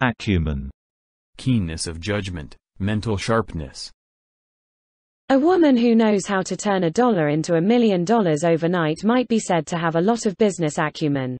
acumen, keenness of judgment, mental sharpness. A woman who knows how to turn a dollar into a million dollars overnight might be said to have a lot of business acumen.